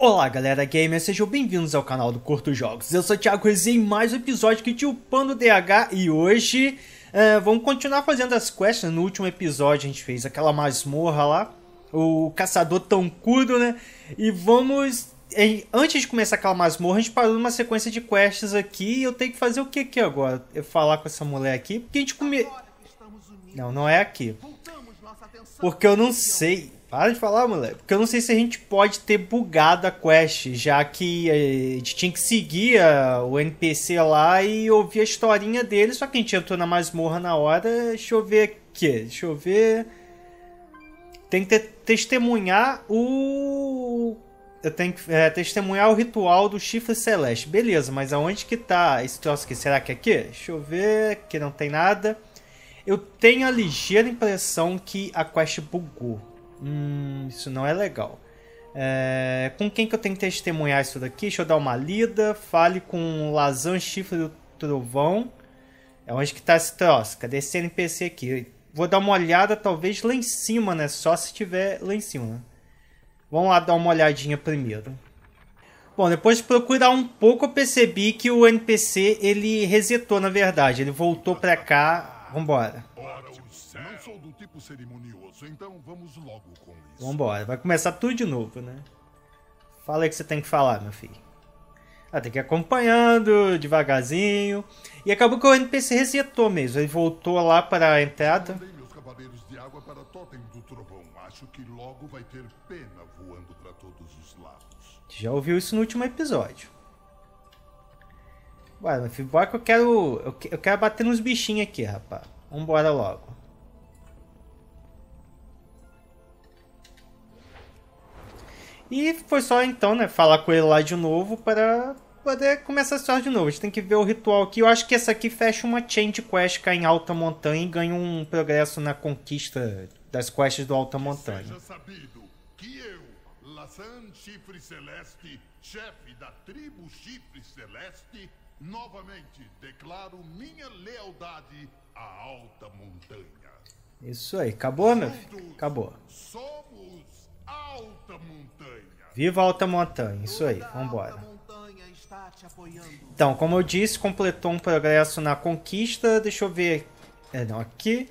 Olá galera gamer, sejam bem-vindos ao canal do Curto Jogos. Eu sou o Thiago Reis em mais um episódio que tinha o Pano DH e hoje uh, vamos continuar fazendo as quests. Né? No último episódio a gente fez aquela masmorra lá, o caçador tão cudo, né? E vamos. É, antes de começar aquela masmorra, a gente parou numa sequência de quests aqui e eu tenho que fazer o que aqui agora? Eu falar com essa mulher aqui, porque a gente come. Não, não é aqui. Porque eu não sei. Para de falar, moleque. Porque eu não sei se a gente pode ter bugado a quest, já que a gente tinha que seguir a, o NPC lá e ouvir a historinha dele, só que a gente entrou na masmorra na hora. Deixa eu ver aqui. Deixa eu ver. Tem que ter, testemunhar o. Eu tenho que é, testemunhar o ritual do chifre celeste. Beleza, mas aonde que tá esse troço aqui? Será que é aqui? Deixa eu ver. Aqui não tem nada. Eu tenho a ligeira impressão que a quest bugou. Hum, isso não é legal. É, com quem que eu tenho que testemunhar isso daqui? Deixa eu dar uma lida. Fale com Lazan Chifre do Trovão. É onde que tá esse troço? Cadê esse NPC aqui? Vou dar uma olhada, talvez lá em cima, né? Só se tiver lá em cima. Né? Vamos lá dar uma olhadinha primeiro. Bom, depois de procurar um pouco, eu percebi que o NPC ele resetou, na verdade. Ele voltou pra cá. Vambora. embora céu. Não sou do tipo cerimonioso, então vamos logo com isso. Vambora, vai começar tudo de novo, né? Fala aí que você tem que falar, meu filho. Ah, tem que ir acompanhando devagarzinho. E acabou que o NPC resetou mesmo. Ele voltou lá para a entrada. Mandei meus cavaleiros de água para Totem do Trovão. Acho que logo vai ter pena voando para todos os lados. Já ouviu isso no último episódio. Bora, meu filho, bora que eu quero. Eu quero bater nos bichinhos aqui, rapaz. Vambora logo. E foi só então, né, falar com ele lá de novo para poder começar a história de novo. A gente tem que ver o ritual aqui. Eu acho que essa aqui fecha uma change quest cai em alta montanha e ganha um progresso na conquista das quests do alta montanha. Que seja sabido que eu, Chifre Celeste, chefe da tribo Chifre Celeste, novamente declaro minha lealdade à alta montanha. Isso aí, acabou, meu filho? Acabou. Somos Alta montanha. Viva Alta Montanha, isso aí, vambora. Então, como eu disse, completou um progresso na conquista. Deixa eu ver. É, não, aqui.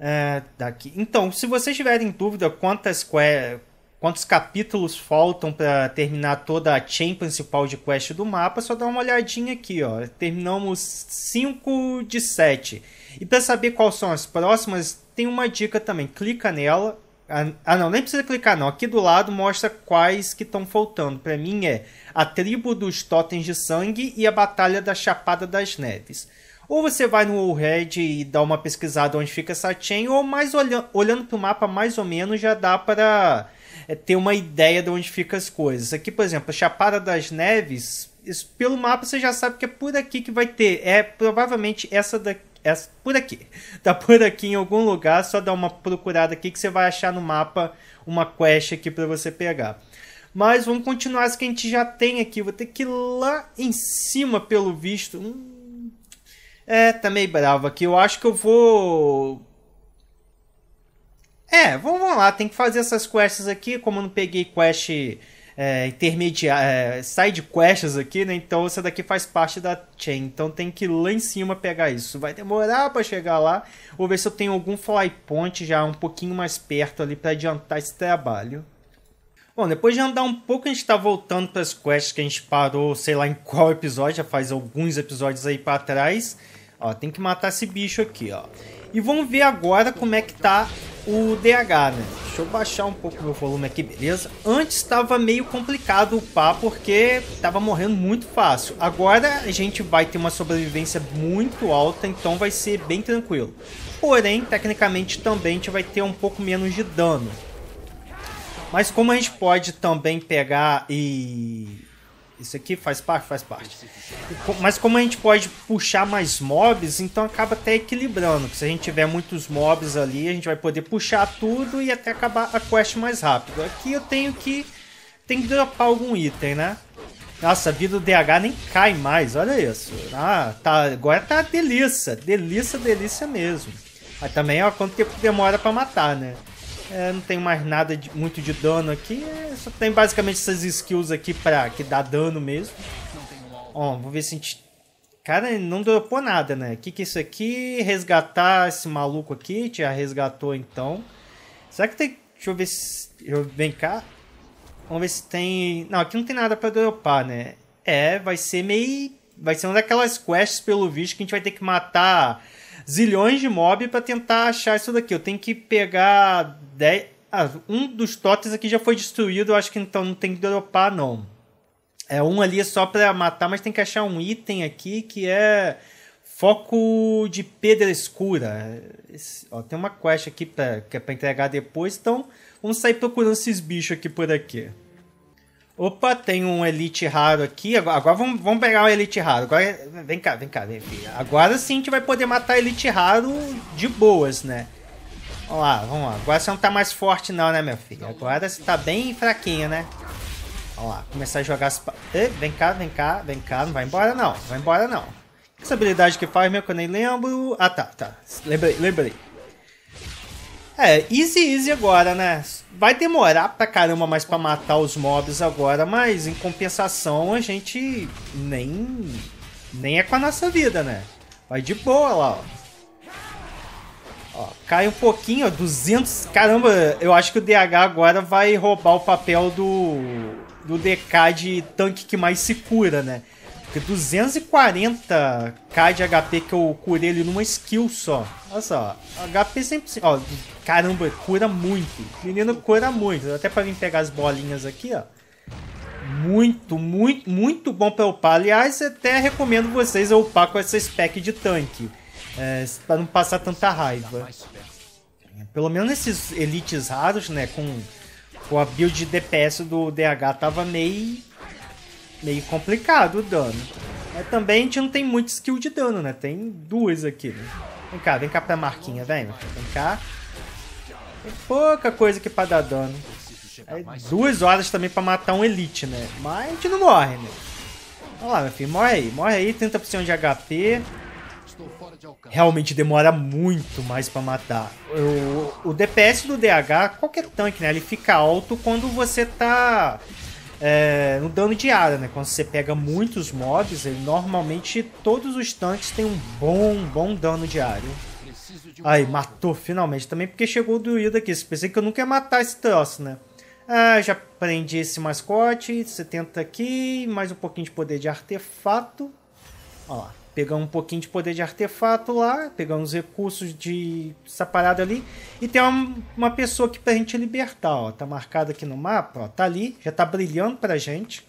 É, daqui. Então, se vocês tiverem dúvida quantas é, quantos capítulos faltam para terminar toda a chain principal de quest do mapa, só dá uma olhadinha aqui, ó. Terminamos 5 de 7. E para saber quais são as próximas, tem uma dica também. Clica nela ah, ah, não, nem precisa clicar não. Aqui do lado mostra quais que estão faltando. Para mim é a tribo dos totens de sangue e a batalha da Chapada das Neves. Ou você vai no Red e dá uma pesquisada onde fica essa chain, ou mais olhando, olhando para o mapa mais ou menos já dá para é, eh, ter uma ideia de onde ficam as coisas. Aqui, por exemplo, a Chapada das Neves, isso, pelo mapa você já sabe que é por aqui que vai ter. É provavelmente essa daqui essa, é por aqui. Tá por aqui em algum lugar, só dá uma procurada aqui que você vai achar no mapa uma quest aqui para você pegar. Mas vamos continuar as que a gente já tem aqui. Vou ter que ir lá em cima, pelo visto. Hum, é, tá meio bravo aqui. Eu acho que eu vou... É, vamos lá. Tem que fazer essas quests aqui. Como eu não peguei quest é, é, side quests aqui, né? Então essa daqui faz parte da chain. Então tem que ir lá em cima pegar isso. Vai demorar para chegar lá. Vou ver se eu tenho algum flypoint já um pouquinho mais perto ali para adiantar esse trabalho. Bom, depois de andar um pouco, a gente está voltando para as quests que a gente parou, sei lá em qual episódio, já faz alguns episódios aí para trás. Ó, tem que matar esse bicho aqui, ó. E vamos ver agora como é que tá o DH, né? Deixa eu baixar um pouco meu volume aqui, beleza? Antes estava meio complicado upar porque estava morrendo muito fácil. Agora a gente vai ter uma sobrevivência muito alta, então vai ser bem tranquilo. Porém, tecnicamente também a gente vai ter um pouco menos de dano. Mas como a gente pode também pegar e isso aqui faz parte, faz parte. Mas como a gente pode puxar mais mobs, então acaba até equilibrando. Se a gente tiver muitos mobs ali, a gente vai poder puxar tudo e até acabar a quest mais rápido. Aqui eu tenho que, tem que dropar algum item, né? Nossa, a vida do DH nem cai mais, olha isso. Ah, tá, agora tá delícia, delícia, delícia mesmo. Mas também, ó, quanto tempo demora pra matar, né? É, não tem mais nada de, muito de dano aqui. É, só tem basicamente essas skills aqui pra, que dá dano mesmo. Ó, vou ver se a gente... Cara, não dropou nada, né? O que, que é isso aqui? Resgatar esse maluco aqui. Já resgatou, então. Será que tem... Deixa eu ver se... Deixa eu... Vem cá. Vamos ver se tem... Não, aqui não tem nada pra dropar, né? É, vai ser meio... Vai ser uma daquelas quests, pelo visto, que a gente vai ter que matar zilhões de mob para tentar achar isso daqui. Eu tenho que pegar Ah, um dos totes aqui já foi destruído, eu acho que então não tem que dropar, não. É um ali só para matar, mas tem que achar um item aqui que é foco de pedra escura. Esse, ó, tem uma quest aqui pra, que é para entregar depois, então vamos sair procurando esses bichos aqui por aqui. Opa, tem um Elite raro aqui. Agora vamos, vamos pegar o Elite raro. Agora, vem cá, vem cá, vem filho. Agora sim a gente vai poder matar Elite raro de boas, né? Vamos lá, vamos lá. Agora você não tá mais forte não, né, meu filho? Agora você tá bem fraquinho, né? Vamos lá, começar a jogar as... Ei, vem cá, vem cá, vem cá. Não vai embora não, vai embora não. Essa habilidade que faz, meu, que eu nem lembro. Ah, tá, tá. Lembrei, lembrei. É, easy easy agora, né? Vai demorar pra caramba mais pra matar os mobs agora, mas em compensação a gente nem. nem é com a nossa vida, né? Vai de boa lá, ó. ó cai um pouquinho, ó, 200. Caramba, eu acho que o DH agora vai roubar o papel do. do DK de tanque que mais se cura, né? Porque 240k de HP que eu curei ele numa skill só. Olha só, HP 100%. Ó, caramba, cura muito. menino cura muito. Até pra vir pegar as bolinhas aqui, ó. Muito, muito, muito bom pra upar. Aliás, até recomendo vocês eu upar com essa spec de tanque. É, pra não passar tanta raiva. Pelo menos esses elites raros, né? Com, com a build de DPS do DH tava meio meio complicado o dano. É também a gente não tem muito skill de dano, né? Tem duas aqui, né? Vem cá, vem cá pra marquinha, vem. Vem cá. Tem pouca coisa aqui pra dar dano. duas horas também pra matar um Elite, né? Mas a gente não morre, né? Olha lá, meu filho, morre aí. Morre aí, 30% de HP. Realmente demora muito mais pra matar. O, o DPS do DH, qualquer tanque, né? Ele fica alto quando você tá é, no dano de área, né? Quando você pega muitos mobs, ele, normalmente todos os tanques têm um bom, bom dano diário. Aí, matou finalmente também, porque chegou o druida aqui. Pensei que eu nunca ia matar esse troço, né? Ah, já prendi esse mascote, 70 aqui, mais um pouquinho de poder de artefato. Olha lá pegar um pouquinho de poder de artefato lá, pegar uns recursos de essa parada ali, e tem uma, uma pessoa aqui pra gente libertar, ó, tá marcada aqui no mapa, ó, tá ali, já tá brilhando pra gente.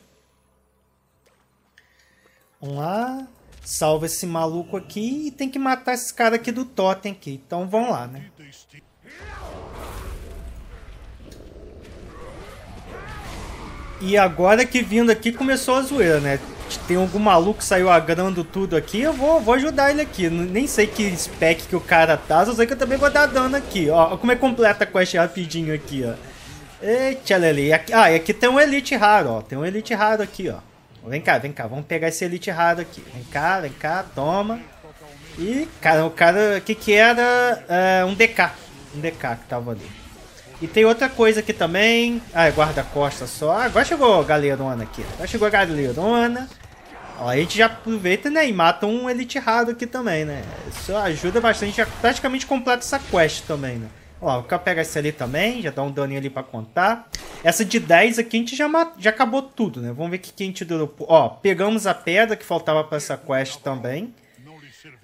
Vamos lá, salva esse maluco aqui e tem que matar esse cara aqui do totem aqui, então vamos lá, né. E agora que vindo aqui começou a zoeira, né? tem algum maluco que saiu agrando tudo aqui, eu vou, vou ajudar ele aqui. Nem sei que spec que o cara tá, só sei que eu também vou dar dano aqui. Ó, como é completa a quest rapidinho aqui, ó. Eita, Lele. Ah, e aqui tem um Elite raro, ó. Tem um Elite raro aqui, ó. Vem cá, vem cá. Vamos pegar esse Elite raro aqui. Vem cá, vem cá. Toma. E, cara, o cara... O que que era? É, um DK. Um DK que tava ali. E tem outra coisa aqui também. Ah, é guarda-costa só. Ah, agora chegou a galerona aqui. Agora chegou a galerona. Ó, a gente já aproveita né, e mata um Elite Raro aqui também, né? Isso ajuda bastante, já praticamente completa essa quest também, né? Ó, o cara pega esse ali também, já dá um daninho ali pra contar. Essa de 10 aqui a gente já, mat... já acabou tudo, né? Vamos ver o que a gente durou. Ó, pegamos a pedra que faltava pra essa quest também.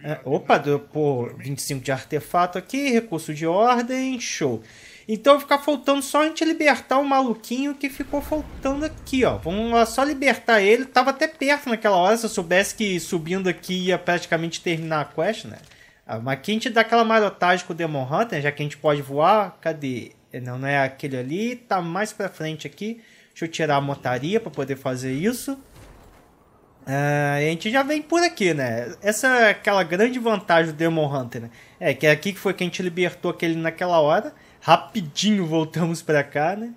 É, opa, deu por 25 de artefato aqui, recurso de ordem, show. Então ficar faltando só a gente libertar o maluquinho que ficou faltando aqui, ó. Vamos lá só libertar ele. Tava até perto naquela hora, se eu soubesse que subindo aqui ia praticamente terminar a quest, né? Ah, mas aqui a gente dá aquela marotagem com o Demon Hunter, já que a gente pode voar. Cadê? É, não, não é aquele ali. Tá mais pra frente aqui. Deixa eu tirar a motaria para poder fazer isso. Ah, a gente já vem por aqui, né? Essa é aquela grande vantagem do Demon Hunter, né? É que é aqui que foi que a gente libertou aquele naquela hora rapidinho voltamos para cá, né?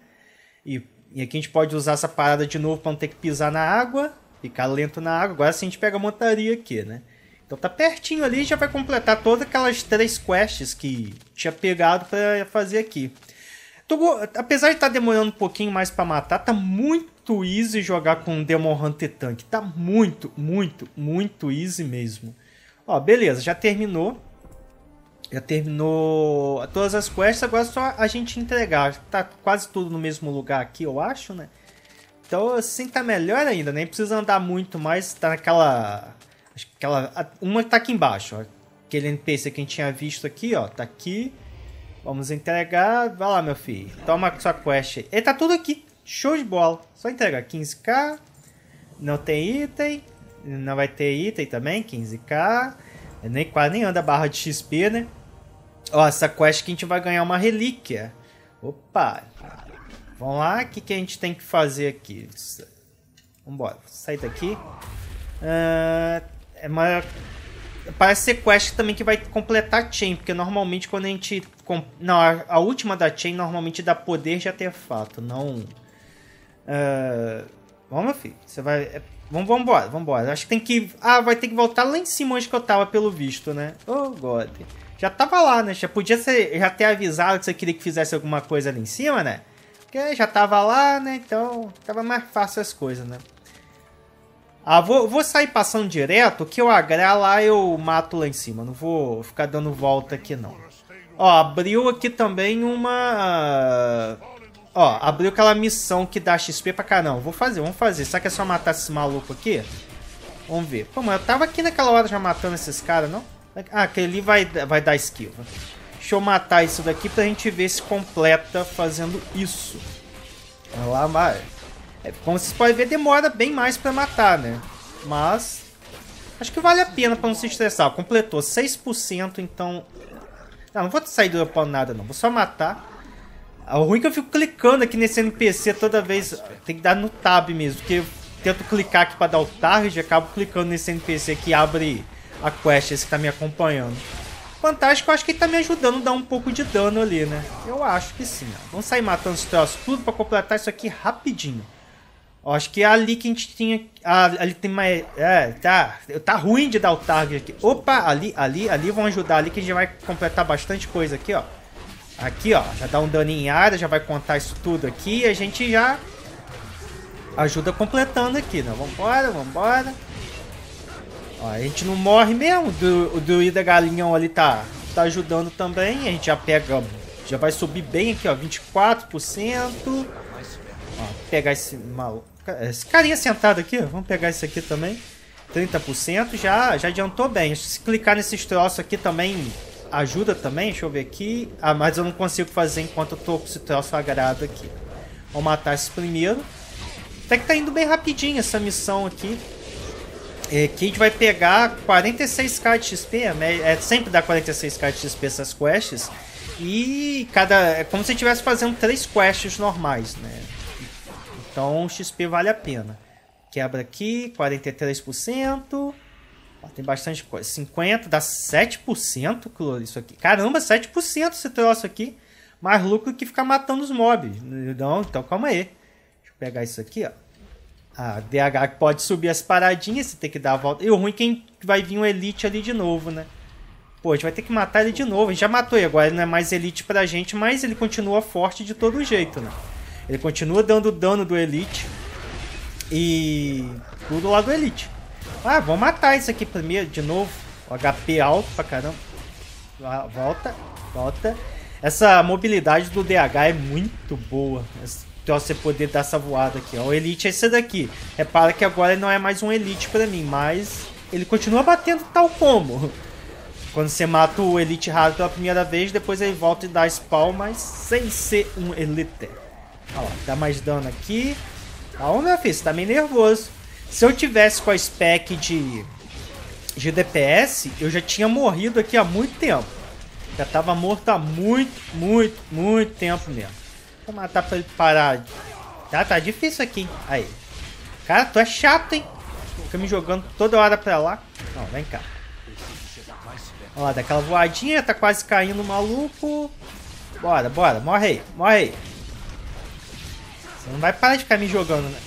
E, e aqui a gente pode usar essa parada de novo para não ter que pisar na água, ficar lento na água. Agora sim a gente pega a montaria aqui, né? Então tá pertinho ali, já vai completar todas aquelas três quests que tinha pegado para fazer aqui. Tô, apesar de estar tá demorando um pouquinho mais para matar, tá muito easy jogar com Demon Hunter Tank. Tá muito, muito, muito easy mesmo. Ó, beleza, já terminou. Já terminou todas as quests, agora é só a gente entregar. Tá quase tudo no mesmo lugar aqui, eu acho, né? Então assim tá melhor ainda, nem precisa andar muito mais, tá naquela... Aquela, uma tá aqui embaixo, ó. Aquele NPC que a gente tinha visto aqui, ó. Tá aqui. Vamos entregar. Vai lá, meu filho. Toma sua quest. E tá tudo aqui. Show de bola. Só entregar 15k. Não tem item. Não vai ter item também, 15k. Nem, quase nem anda a barra de XP, né? Ó, essa quest que a gente vai ganhar uma relíquia. Opa! Vamos lá, o que, que a gente tem que fazer aqui? Vambora, sai daqui. Uh, é uma... Parece ser quest também que vai completar a chain, porque normalmente quando a gente... Comp... Não, a, a, última da chain normalmente dá poder de artefato, não... Uh Vamos, meu filho. Você vai. É, vamos, vamos embora, vamos embora. Acho que tem que. Ah, vai ter que voltar lá em cima onde que eu tava, pelo visto, né? Oh, God. Já tava lá, né? Já podia ser, já ter avisado que você queria que fizesse alguma coisa ali em cima, né? Porque já tava lá, né? Então tava mais fácil as coisas, né? Ah, vou, vou sair passando direto, que eu agrar lá eu mato lá em cima. Não vou ficar dando volta aqui, não. Ó, abriu aqui também uma... Ó, abriu aquela missão que dá XP pra caramba. vou fazer, vamos fazer. Será que é só matar esse maluco aqui? Vamos ver. Pô, mas eu tava aqui naquela hora já matando esses caras, não? Ah, aquele ali vai, vai dar esquiva. Deixa eu matar isso daqui pra gente ver se completa fazendo isso. Lá vai. É, como vocês podem ver, demora bem mais pra matar, né? Mas... Acho que vale a pena pra não se estressar. Completou 6%, então... Não, não vou sair dropando nada, não. Vou só matar... O ruim é que eu fico clicando aqui nesse NPC toda vez. Tem que dar no tab mesmo, porque eu tento clicar aqui pra dar o target e acabo clicando nesse NPC que abre a quest, esse que tá me acompanhando. Fantástico, eu acho que ele tá me ajudando a dar um pouco de dano ali, né? Eu acho que sim. Ó. Vamos sair matando os troços tudo pra completar isso aqui rapidinho. acho que é ali que a gente tinha... Ah, ali tem mais... É, tá... Tá ruim de dar o target aqui. Opa, ali, ali, ali. Vão ajudar ali que a gente vai completar bastante coisa aqui, ó. Aqui, ó, já dá um dano em área, já vai contar isso tudo aqui e a gente já ajuda completando aqui, né? Vambora, vambora. Ó, a gente não morre mesmo, o druida galinhão ali tá, tá ajudando também, a gente já pega, já vai subir bem aqui, ó, 24%. Ó, pegar esse maluco, esse carinha sentado aqui, ó, vamos pegar esse aqui também. 30% já, já adiantou bem. Se clicar nesses troços aqui também ajuda também, deixa eu ver aqui. Ah, mas eu não consigo fazer enquanto eu tô com esse troço sagrado aqui. Vou matar esse primeiro. Até que tá indo bem rapidinho essa missão aqui. É, que a gente vai pegar 46k de XP, é, é, sempre dá 46k de XP essas quests. E cada. É como se estivesse fazendo três quests normais, né? Então XP vale a pena. Quebra aqui, 43%. Ó, tem bastante coisa. 50 dá 7% isso aqui. Caramba, 7% esse troço aqui. Mais lucro que ficar matando os mobs. Não, então calma aí. Deixa eu pegar isso aqui, ó. A DH pode subir as paradinhas, você tem que dar a volta. E o ruim é quem vai vir um Elite ali de novo, né? Pô, a gente vai ter que matar ele de novo. A gente já matou ele, agora ele não é mais Elite pra gente, mas ele continua forte de todo jeito, né? Ele continua dando dano do Elite. E tudo lá do Elite. Ah, vamos matar isso aqui primeiro, de novo. O HP alto pra caramba. Ah, volta, volta. Essa mobilidade do DH é muito boa. Pra você poder dar essa voada aqui. O Elite é esse daqui. Repara que agora ele não é mais um Elite pra mim, mas... Ele continua batendo tal como. Quando você mata o Elite raro pela primeira vez, depois ele volta e dá spawn, mas sem ser um Elite. Olha lá, dá mais dano aqui. Calma, meu filho, você tá meio nervoso. Se eu tivesse com a spec de, de DPS, eu já tinha morrido aqui há muito tempo. Já tava morto há muito, muito, muito tempo mesmo. Vou matar pra ele parar. Tá, tá difícil aqui, hein? Aí. Cara, tu é chato, hein? Fica me jogando toda hora pra lá. Não, vem cá. Ó, daquela voadinha, tá quase caindo o maluco. Bora, bora, morre aí, morre aí. Você não vai parar de ficar me jogando, né?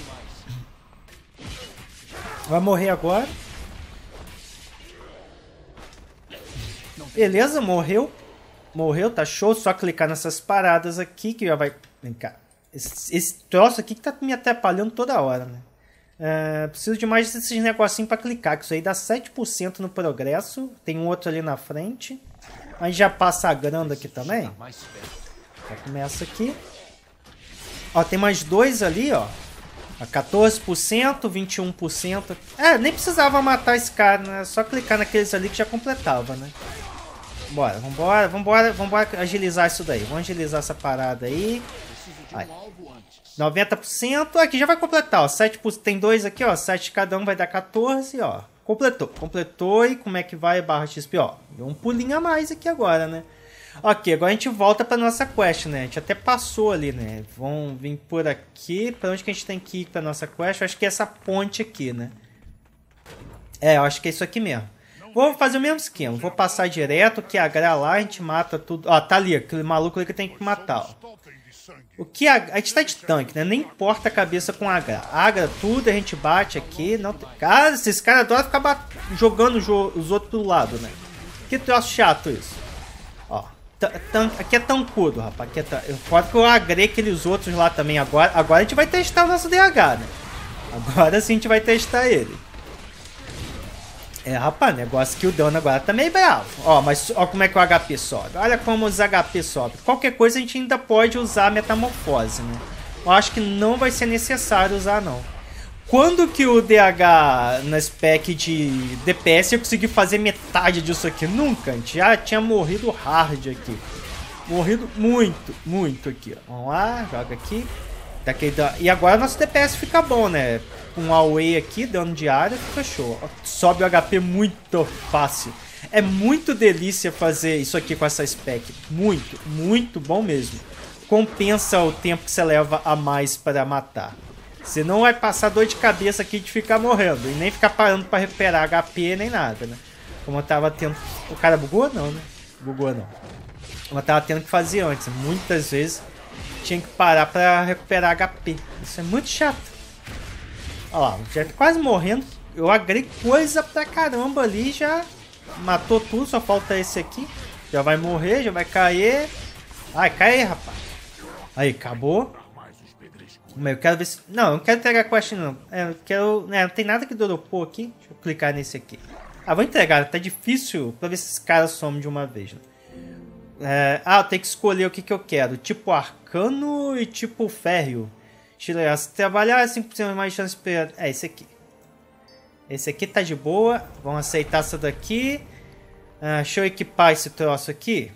Vai morrer agora. Beleza, morreu. Morreu, tá show. Só clicar nessas paradas aqui que já vai... Vem cá. Esse, esse troço aqui que tá me atrapalhando toda hora, né? Uh, preciso de mais desses negocinhos para clicar, que isso aí dá 7% no progresso. Tem um outro ali na frente. Mas já passa a grana aqui também. Tá já começa aqui. Ó, tem mais dois ali, ó. A 14%, 21%. É, nem precisava matar esse cara, né? Só clicar naqueles ali que já completava, né? Bora, vambora, vambora, vambora agilizar isso daí. Vamos agilizar essa parada aí. aí. 90%, aqui já vai completar, ó. 7, tem dois aqui, ó. 7 cada um vai dar 14, ó. Completou, completou. E como é que vai a barra XP, ó? Deu um pulinho a mais aqui agora, né? Ok, agora a gente volta pra nossa quest, né? A gente até passou ali, né? Vamos vir por aqui. Pra onde que a gente tem que ir pra nossa quest? Eu acho que é essa ponte aqui, né? É, eu acho que é isso aqui mesmo. Vou fazer o mesmo esquema. Vou passar direto, que é agra lá, a gente mata tudo. Ó, ah, tá ali, aquele maluco ali que tem que matar, ó. O que é a... a gente tá de tanque, né? Nem importa a cabeça com Agra. Agra tudo, a gente bate aqui. Não tem... Cara, esses caras adoram ficar bat... jogando jo... os outros pro lado, né? Que troço chato isso. Aqui é tancudo, rapaz. Aqui é tan... Foda que eu agrei aqueles outros lá também. Agora, agora a gente vai testar o nosso DH, né? Agora sim a gente vai testar ele. É, rapaz, negócio que o dano agora tá meio bravo. Ó, mas ó como é que o HP sobe. Olha como os HP sobem. Qualquer coisa a gente ainda pode usar a metamorfose, né? Eu acho que não vai ser necessário usar, não. Quando que o DH na spec de DPS eu consegui fazer metade disso aqui? Nunca, gente. Já tinha morrido hard aqui. Morrido muito, muito aqui. Vamos lá, joga aqui. Daqui, tá da... Tá. E agora nosso DPS fica bom, né? Um away aqui, dano de área, fica show. Sobe o HP muito fácil. É muito delícia fazer isso aqui com essa spec. Muito, muito bom mesmo. Compensa o tempo que você leva a mais para matar. Você não vai passar dor de cabeça aqui de ficar morrendo. E nem ficar parando pra recuperar HP, nem nada, né? Como eu tava tendo... O cara bugou? Não, né? Bugou não. Como eu tava tendo que fazer antes. Muitas vezes tinha que parar pra recuperar HP. Isso é muito chato. Olha lá, já tá quase morrendo. Eu agrei coisa pra caramba ali, já matou tudo, só falta esse aqui. Já vai morrer, já vai cair. Ai, cai, rapaz. Aí, acabou. Eu quero ver se. Não, eu não quero entregar quest, não. É, eu quero. Né, não tem nada que doropou aqui. Deixa eu clicar nesse aqui. Ah, vou entregar. Tá difícil pra ver se esses caras somem de uma vez. Né? É, ah, eu tenho que escolher o que, que eu quero. Tipo arcano e tipo férreo. Ah, se trabalhar, 5% é mais chance de esperar. É esse aqui. Esse aqui tá de boa. Vamos aceitar essa daqui. Ah, deixa eu equipar esse troço aqui.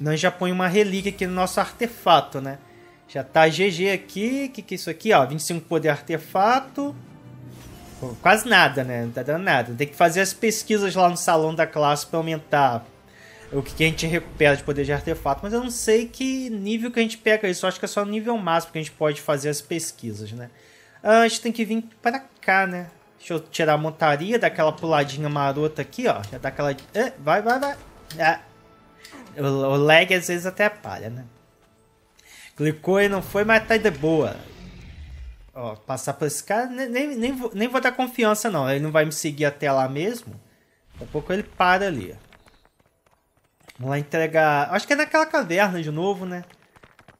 Nós já põe uma relíquia aqui no nosso artefato, né? Já tá GG aqui. O que, que é isso aqui? Ó, 25 poder artefato. quase nada, né? Não tá dando nada. Tem que fazer as pesquisas lá no salão da classe para aumentar o que, que, a gente recupera de poder de artefato. Mas eu não sei que nível que a gente pega isso. Eu acho que é só nível máximo que a gente pode fazer as pesquisas, né? Ah, a gente tem que vir para cá, né? Deixa eu tirar a montaria, dar aquela puladinha marota aqui, ó. Já dá aquela... Ah, vai, vai, vai. Ah. O lag às vezes até palha, né? Clicou e não foi, mas tá de boa. Ó, passar por esse cara, nem, nem, nem, vou, nem vou dar confiança não. Ele não vai me seguir até lá mesmo. Daqui a pouco ele para ali, Vamos lá entregar... Acho que é naquela caverna de novo, né?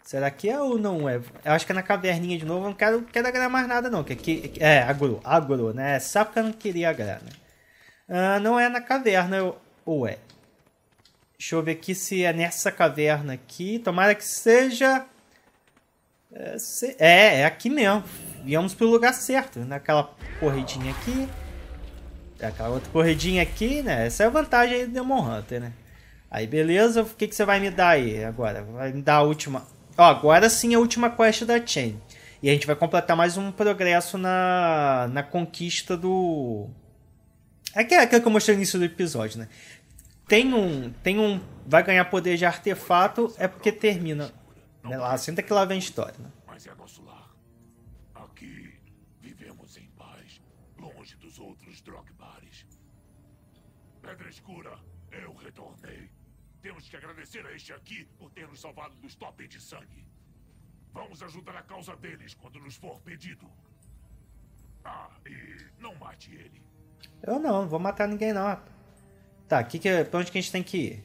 Será que é ou não é? Eu acho que é na caverninha de novo. Eu não quero, quero agrar mais nada, não. Que aqui, é, agro, agro, né? É Sabe que eu não queria agrar, né? Ah, não é na caverna, eu, ou é? Deixa eu ver aqui se é nessa caverna aqui. Tomara que seja... É, é, é aqui mesmo. Viemos pro lugar certo. Naquela né? corridinha aqui. É, aquela outra corridinha aqui, né? Essa é a vantagem aí do Demon Hunter, né? Aí beleza, o que, que você vai me dar aí agora? Vai me dar a última. Ó, agora sim a última quest da Chain. E a gente vai completar mais um progresso na, na conquista do. É, é aquela que eu mostrei no início do episódio, né? Tem um. Tem um. Vai ganhar poder de artefato, é porque termina né, lá, senta que lá vem a história, né? Mas é nosso lar. Aqui vivemos em paz, longe dos outros drogbares. Pedra Escura, eu retornei. Temos que agradecer a este aqui por ter nos salvado dos topes de sangue. Vamos ajudar a causa deles quando nos for pedido. Ah, e não mate ele. Eu não, não vou matar ninguém não. Tá, que que, é, pra onde que a gente tem que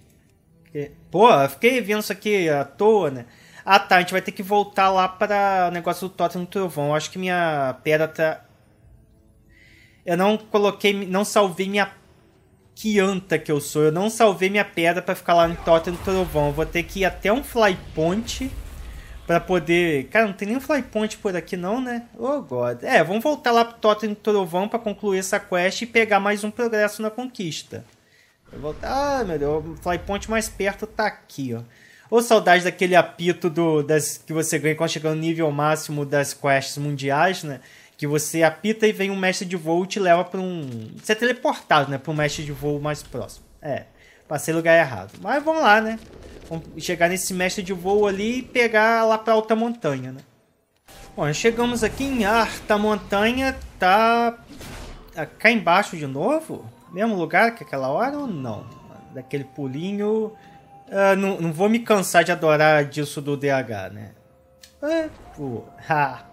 ir? Pô, eu fiquei vendo isso aqui à toa, né? Ah tá, a gente vai ter que voltar lá para o negócio do Totem do Trovão. Eu acho que minha pedra tá. Eu não coloquei. Não salvei minha. Que anta que eu sou. Eu não salvei minha pedra para ficar lá no Totem do Trovão. Eu vou ter que ir até um Flypoint para poder. Cara, não tem nenhum Flypoint por aqui, não, né? Oh, God. É, vamos voltar lá pro Totem do Trovão para concluir essa quest e pegar mais um progresso na conquista. Eu vou... Ah, meu Deus, o Flypoint mais perto tá aqui, ó. Ou saudade daquele apito do, das, que você ganha quando chega no nível máximo das quests mundiais, né? Que você apita e vem um mestre de voo e te leva para um. Você é teleportado, né? Para um mestre de voo mais próximo. É, passei lugar errado. Mas vamos lá, né? Vamos chegar nesse mestre de voo ali e pegar lá para alta montanha, né? Bom, chegamos aqui em alta montanha, tá, tá cá embaixo de novo? Mesmo lugar que aquela hora ou não? Daquele pulinho Uh, não, não, vou me cansar de adorar disso do DH, né? É, pô, ha.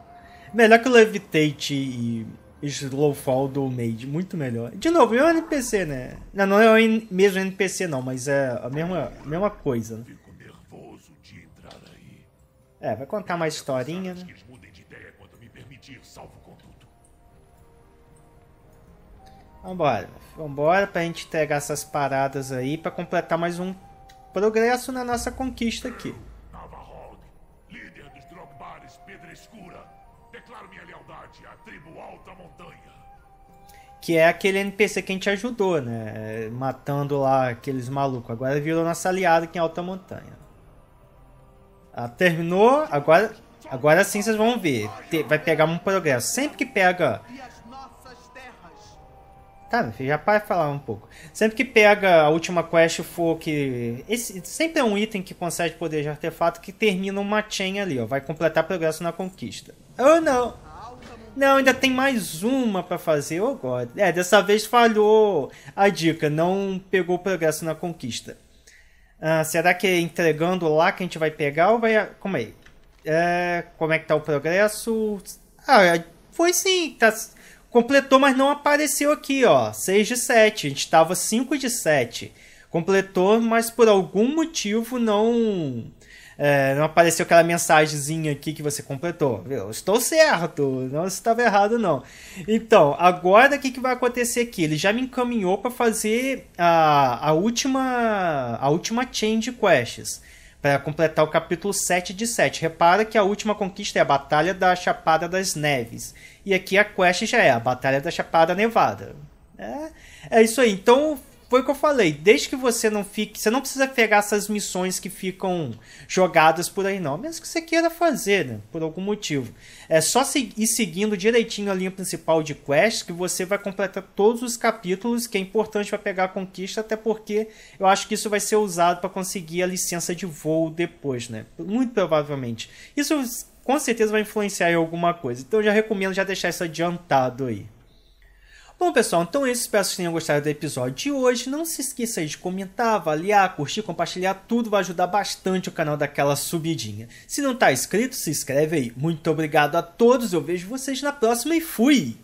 Melhor que o Levitate e Slowfall do Made, muito melhor. De novo, é um NPC, né? Não, não é o mesmo NPC não, mas é a mesma, a mesma coisa, né? É, vai contar uma historinha, né? Vambora, vambora pra gente entregar essas paradas aí pra completar mais um progresso na nossa conquista aqui. líder dos Drogbares Pedra Escura, declaro minha lealdade à tribo Alta Montanha. Que é aquele NPC que a gente ajudou, né? Matando lá aqueles malucos. Agora virou nosso aliado aqui em Alta Montanha. Ah, terminou, agora, agora sim vocês vão ver. Vai pegar um progresso. Sempre que pega Tá, já para falar um pouco. Sempre que pega a última quest for que. Esse, sempre é um item que concede poder de artefato que termina uma chain ali, ó. Vai completar progresso na conquista. Ou oh, não! Não, ainda tem mais uma para fazer, oh god. É, dessa vez falhou a dica, não pegou progresso na conquista. Ah, será que é entregando lá que a gente vai pegar ou vai. Como é? é como é que tá o progresso? Ah, é, foi sim, tá Completou, mas não apareceu aqui, ó. 6 de 7. A gente estava 5 de 7. Completou, mas por algum motivo não. É, não apareceu aquela mensagenzinha aqui que você completou. Eu estou certo, não estava errado não. Então, agora o que, que vai acontecer aqui? Ele já me encaminhou para fazer a, a última a última change quests para completar o capítulo 7 de 7. Repara que a última conquista é a Batalha da Chapada das Neves. E aqui a quest já é a Batalha da Chapada Nevada. É, é isso aí. Então foi o que eu falei. Desde que você não fique. Você não precisa pegar essas missões que ficam jogadas por aí, não. Mesmo que você queira fazer, né? Por algum motivo. É só ir seguindo direitinho a linha principal de quests que você vai completar todos os capítulos, que é importante para pegar a conquista, até porque eu acho que isso vai ser usado para conseguir a licença de voo depois, né? Muito provavelmente. Isso com certeza vai influenciar em alguma coisa. Então eu já recomendo já deixar isso adiantado aí. Bom, pessoal, então é isso. Espero que vocês tenham gostado do episódio de hoje. Não se esqueça aí de comentar, avaliar, curtir, compartilhar. Tudo vai ajudar bastante o canal daquela subidinha. Se não está inscrito, se inscreve aí. Muito obrigado a todos. Eu vejo vocês na próxima e fui!